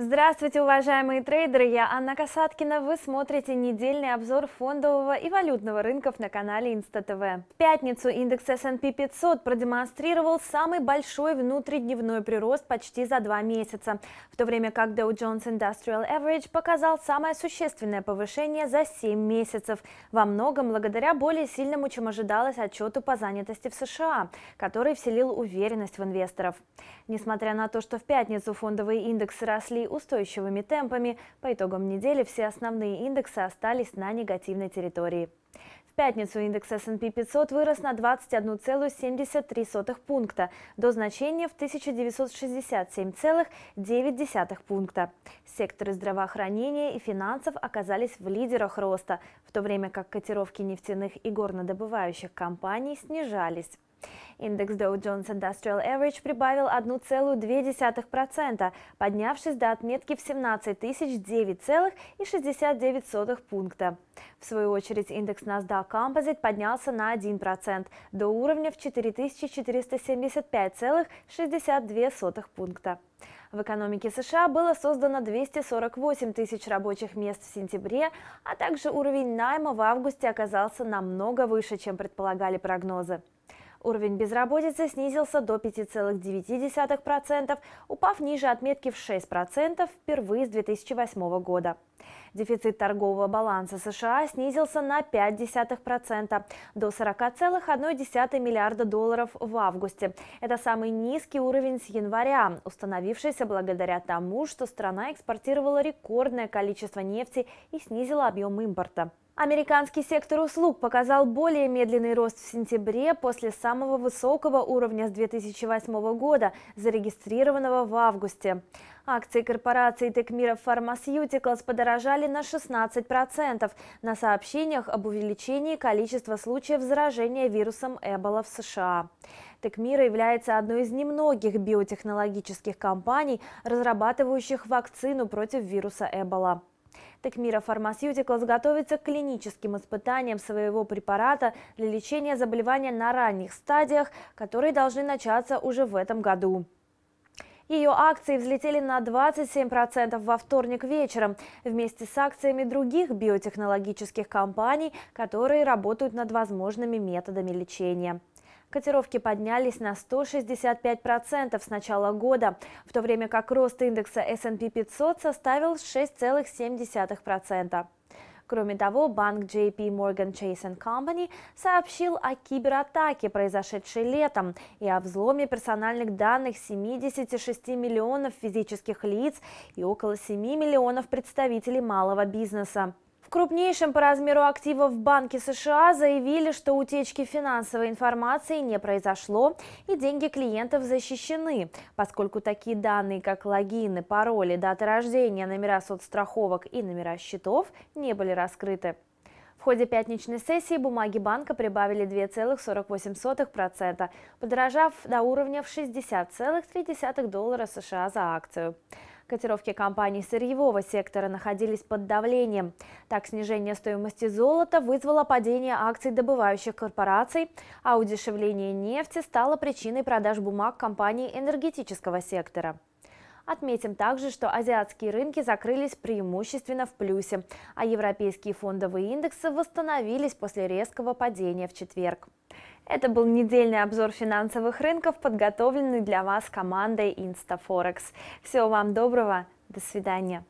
Здравствуйте, уважаемые трейдеры! Я Анна Касаткина. Вы смотрите недельный обзор фондового и валютного рынков на канале ИнстаТВ. В пятницу индекс S&P 500 продемонстрировал самый большой внутридневной прирост почти за два месяца, в то время как Dow Jones Industrial Average показал самое существенное повышение за 7 месяцев, во многом благодаря более сильному, чем ожидалось, отчету по занятости в США, который вселил уверенность в инвесторов. Несмотря на то, что в пятницу фондовые индексы росли устойчивыми темпами. По итогам недели все основные индексы остались на негативной территории. В пятницу индекс S&P 500 вырос на 21,73 пункта до значения в 1967,9 пункта. Секторы здравоохранения и финансов оказались в лидерах роста, в то время как котировки нефтяных и горнодобывающих компаний снижались. Индекс Dow Jones Industrial Average прибавил 1,2%, поднявшись до отметки в 17 009,69 пункта. В свою очередь индекс NASDAQ Composite поднялся на 1% до уровня в 4475,62 пункта. В экономике США было создано 248 тысяч рабочих мест в сентябре, а также уровень найма в августе оказался намного выше, чем предполагали прогнозы. Уровень безработицы снизился до 5,9%, упав ниже отметки в 6% впервые с 2008 года. Дефицит торгового баланса США снизился на 0,5% до 40,1 миллиарда долларов в августе. Это самый низкий уровень с января, установившийся благодаря тому, что страна экспортировала рекордное количество нефти и снизила объем импорта. Американский сектор услуг показал более медленный рост в сентябре после самого высокого уровня с 2008 года, зарегистрированного в августе. Акции корпорации Текмира Pharmaceuticals подорожали на 16% на сообщениях об увеличении количества случаев заражения вирусом Эбола в США. Текмира является одной из немногих биотехнологических компаний, разрабатывающих вакцину против вируса Эбола. Текмира Pharmaceuticals готовится к клиническим испытаниям своего препарата для лечения заболевания на ранних стадиях, которые должны начаться уже в этом году. Ее акции взлетели на 27% во вторник вечером, вместе с акциями других биотехнологических компаний, которые работают над возможными методами лечения. Котировки поднялись на 165% с начала года, в то время как рост индекса S&P 500 составил 6,7%. Кроме того, банк JP Morgan Chase Company сообщил о кибератаке, произошедшей летом, и о взломе персональных данных 76 миллионов физических лиц и около 7 миллионов представителей малого бизнеса. В крупнейшем по размеру активов банке США заявили, что утечки финансовой информации не произошло и деньги клиентов защищены, поскольку такие данные, как логины, пароли, даты рождения, номера соцстраховок и номера счетов не были раскрыты. В ходе пятничной сессии бумаги банка прибавили 2,48%, подорожав до уровня в 60,3 доллара США за акцию. Котировки компаний сырьевого сектора находились под давлением. Так, снижение стоимости золота вызвало падение акций добывающих корпораций, а удешевление нефти стало причиной продаж бумаг компаний энергетического сектора. Отметим также, что азиатские рынки закрылись преимущественно в плюсе, а европейские фондовые индексы восстановились после резкого падения в четверг. Это был недельный обзор финансовых рынков, подготовленный для вас командой InstaForex. Всего вам доброго, до свидания.